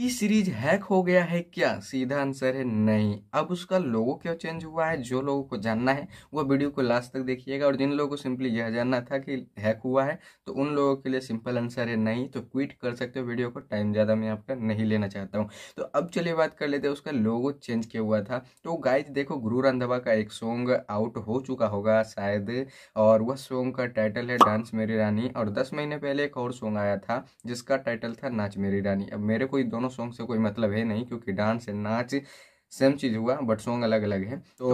ई series hack हो गया है क्या सीधा आंसर है नहीं अब उसका लोगो क्यों चेंज हुआ है जो लोगों को जानना है वो वीडियो को लास्ट तक देखिएगा और जिन लोगों को सिंपली यह जानना था कि हैक हुआ है तो उन लोगों के लिए सिंपल आंसर है नहीं तो क्विट कर सकते हो वीडियो को टाइम ज़्यादा मैं आपका नहीं लेना चाहता हूँ तो अब चलिए बात कर लेते हैं उसका लोगो चेंज क्या हुआ था तो गाइज देखो गुरु रंधवा का एक सॉन्ग आउट हो चुका होगा शायद और वह सॉन्ग का टाइटल है डांस मेरी रानी और दस महीने पहले एक और सॉन्ग आया था जिसका टाइटल था नाच मेरी रानी अब मेरे को दोनों दोनों सॉन्ग से कोई मतलब है नहीं क्योंकि डांस एंड नाच सेम चीज़ हुआ बट सॉन्ग अलग अलग है तो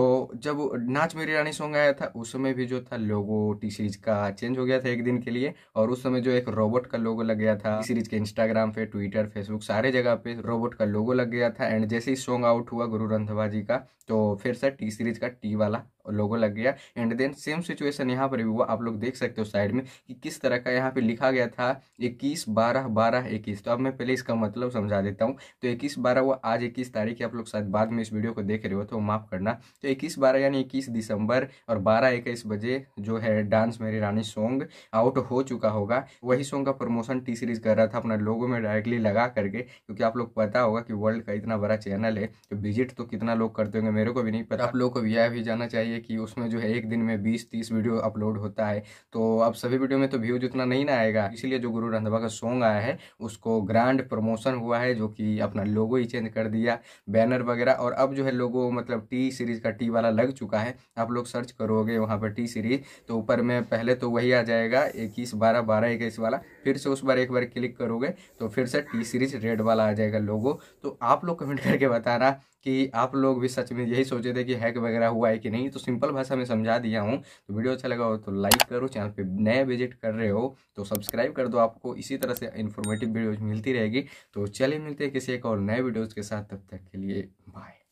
जब नाच मेरी रानी सॉन्ग आया था उस समय भी जो था लोगो टी सीरीज का चेंज हो गया था एक दिन के लिए और उस समय जो एक रोबोट का लोगो लग गया था सीरीज के इंस्टाग्राम पे ट्विटर फेसबुक सारे जगह पे रोबोट का लोगो लग गया था एंड जैसे ही सॉन्ग आउट हुआ गुरु रंधवा जी का तो फिर से टी सीरीज का टी वाला लोगो लग गया एंड देन सेम सिचुएशन यहाँ पर भी हुआ आप लोग देख सकते हो साइड में कि किस तरह का यहाँ पे लिखा गया था इक्कीस बारह बारह इक्कीस तो अब मैं पहले इसका मतलब समझा देता हूँ तो इक्कीस बारह वो आज इक्कीस तारीख है आप लोग शायद बाद में इस वीडियो को देख रहे हो तो माफ़ करना तो इक्कीस बारह यानी इक्कीस दिसंबर और बारह इक्कीस बजे जो है डांस मेरी रानी सॉन्ग आउट हो चुका होगा वही सॉन्ग का प्रमोशन टी सीरीज कर रहा था अपना लोगों में डायरेक्टली लगा करके क्योंकि आप लोग पता होगा कि वर्ल्ड का इतना बड़ा चैनल है तो विजिट तो कितना लोग करते होंगे मेरे को भी नहीं पता आप लोग को भी भी जाना चाहिए चाहिए कि उसमें जो है एक दिन में बीस तीस वीडियो अपलोड होता है तो अब सभी वीडियो में तो व्यूज उतना नहीं ना आएगा इसीलिए जो गुरु रंधवा का सॉन्ग आया है उसको ग्रांड प्रमोशन हुआ है जो कि अपना लोगो ही चेंज कर दिया बैनर वगैरह और अब जो है लोगो मतलब टी सीरीज़ का टी वाला लग चुका है आप लोग सर्च करोगे वहाँ पर टी सीरीज तो ऊपर में पहले तो वही आ जाएगा इक्कीस बारह बारह इक्कीस वाला फिर से उस बार एक बार क्लिक करोगे तो फिर से टी सीरीज रेड वाला आ जाएगा लोगो तो आप लोग कमेंट करके बताना कि आप लोग भी सच में यही सोचे थे कि हैक वगैरह हुआ है कि नहीं तो सिंपल भाषा में समझा दिया हूँ तो वीडियो अच्छा लगा हो तो लाइक करो चैनल पे नए विजिट कर रहे हो तो सब्सक्राइब कर दो आपको इसी तरह से इन्फॉर्मेटिव वीडियोज मिलती रहेगी तो चलिए मिलते हैं किसी एक और नए वीडियोज़ के साथ तब तक के लिए बाय